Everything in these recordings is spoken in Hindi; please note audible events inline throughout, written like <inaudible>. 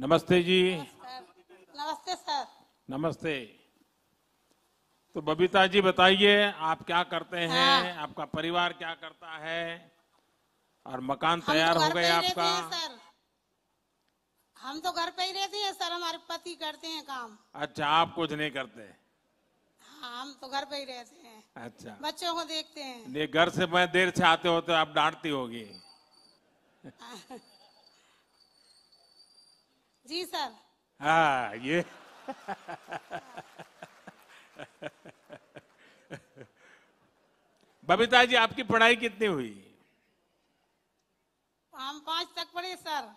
नमस्ते जी नमस्ते सर नमस्ते तो बबीता जी बताइए आप क्या करते हैं हाँ। आपका परिवार क्या करता है और मकान तो तैयार हो गया आपका सर हम तो घर पे ही रहते हैं सर हमारे पति करते हैं काम अच्छा आप कुछ नहीं करते हाँ हम तो घर पे ही रहते हैं अच्छा बच्चों को देखते हैं घर से मैं देर से आते होते आप डांटती होगी <laughs> जी सर हाँ ये बबीता जी आपकी पढ़ाई कितनी हुई हम पांच तक पढ़े सर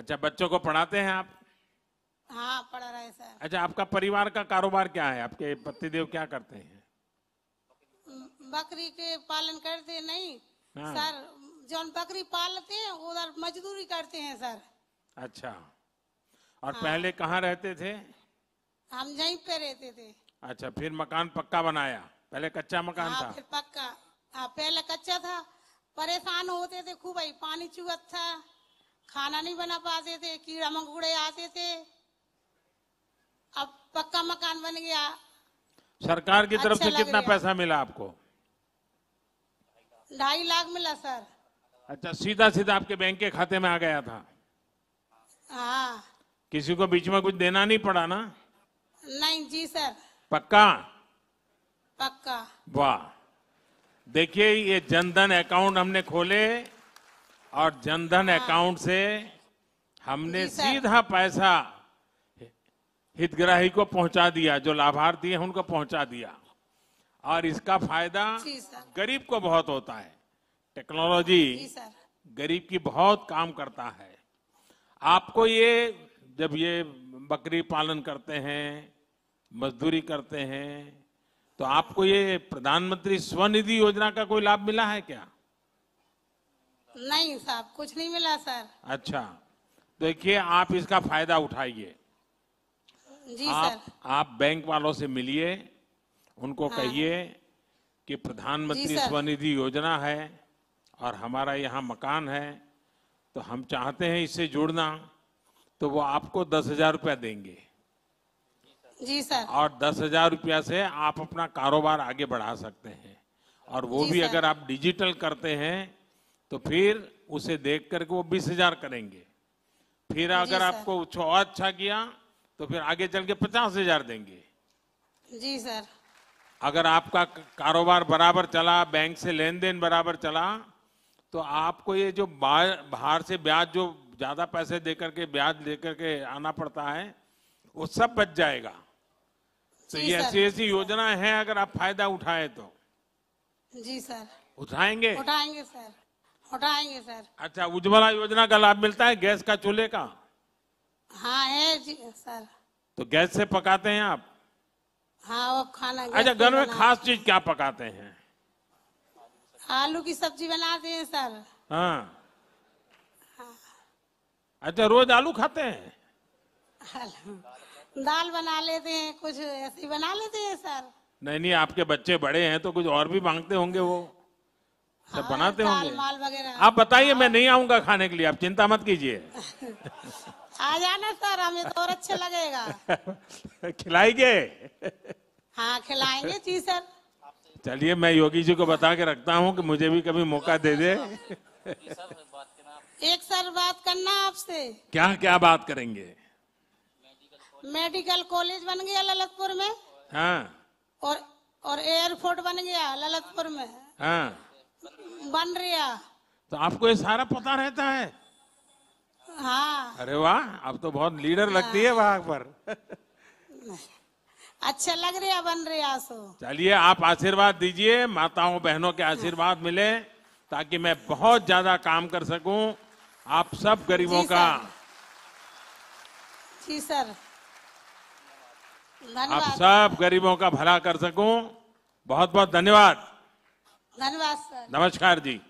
अच्छा बच्चों को पढ़ाते हैं आप हाँ पढ़ रहे सर अच्छा आपका परिवार का कारोबार क्या है आपके पतिदेव क्या करते हैं बकरी के पालन करते नहीं हाँ। सर जो बकरी पालते हैं उधर मजदूरी करते हैं सर अच्छा और हाँ। पहले कहाँ रहते थे हम यहीं पे रहते थे अच्छा फिर मकान पक्का बनाया पहले कच्चा मकान हाँ, था फिर पक्का हाँ पहले कच्चा था परेशान होते थे खूब भाई पानी चुहत था खाना नहीं बना पाते थे कीड़ा मकोड़े आते थे अब पक्का मकान बन गया सरकार की अच्छा तरफ से अच्छा कितना पैसा मिला आपको ढाई लाख मिला सर अच्छा सीधा सीधा आपके बैंक के खाते में आ गया था हाँ किसी को बीच में कुछ देना नहीं पड़ा ना नहीं जी सर पक्का पक्का वाह देखिए ये जनधन अकाउंट हमने खोले और जनधन हाँ। अकाउंट से हमने सीधा पैसा हितग्राही को पहुंचा दिया जो लाभार्थी है उनको पहुंचा दिया और इसका फायदा गरीब को बहुत होता है टेक्नोलॉजी गरीब की बहुत काम करता है आपको ये जब ये बकरी पालन करते हैं मजदूरी करते हैं तो आपको ये प्रधानमंत्री स्वनिधि योजना का कोई लाभ मिला है क्या नहीं साहब कुछ नहीं मिला सर अच्छा देखिए आप इसका फायदा उठाइए जी आप, सर आप बैंक वालों से मिलिए उनको हाँ। कहिए कि प्रधानमंत्री स्वनिधि योजना है और हमारा यहाँ मकान है तो हम चाहते हैं इससे जुड़ना तो वो आपको दस हजार रुपया देंगे जी सर और दस हजार रुपया से आप अपना कारोबार आगे बढ़ा सकते हैं और वो भी अगर आप डिजिटल करते हैं तो फिर उसे देख करके वो बीस हजार करेंगे फिर अगर आपको और अच्छा किया तो फिर आगे चल के पचास हजार देंगे जी सर अगर आपका कारोबार बराबर चला बैंक से लेन देन बराबर चला तो आपको ये जो बाहर से ब्याज जो ज़्यादा पैसे देकर के ब्याज लेकर के आना पड़ता है वो सब बच जाएगा तो ये ऐसी ऐसी योजना है अगर आप फायदा उठाए तो जी सर उठाएंगे उठाएंगे सर उठाएंगे सर अच्छा उज्ज्वला योजना का लाभ मिलता है गैस का चूल्हे का हाँ है जी सर तो गैस से पकाते हैं आप हाँ वो खाना अच्छा घर में खास चीज क्या पकाते हैं आलू की सब्जी बनाते हैं सर हाँ अच्छा रोज आलू खाते हैं दाल बना लेते हैं कुछ ऐसी बना लेते हैं सर नहीं नहीं आपके बच्चे बड़े हैं तो कुछ और भी मांगते होंगे वो सब हाँ, बनाते होंगे आप बताइए हाँ। मैं नहीं आऊंगा खाने के लिए आप चिंता मत कीजिए आ जाना सर हमें तो और अच्छा लगेगा <laughs> खिलाएंगे हाँ खिलाएंगे जी सर चलिए मैं योगी जी को बता के रखता हूँ कि मुझे भी कभी मौका दे दे <laughs> एक सर बात करना आपसे क्या क्या बात करेंगे मेडिकल कॉलेज बन गया ललितपुर में हाँ और और एयरपोर्ट बन गया ललितपुर में हाँ बन रहा तो आपको ये सारा पता रहता है हाँ अरे वाह आप तो बहुत लीडर हाँ। लगती है हाँ। वहां पर <laughs> अच्छा लग रहा बन रहा सो चलिए आप आशीर्वाद दीजिए माताओं बहनों के आशीर्वाद मिले ताकि मैं बहुत ज्यादा काम कर सकूं आप सब गरीबों का जी सर आप सब गरीबों का भला कर सकूं बहुत बहुत धन्यवाद धन्यवाद सर नमस्कार जी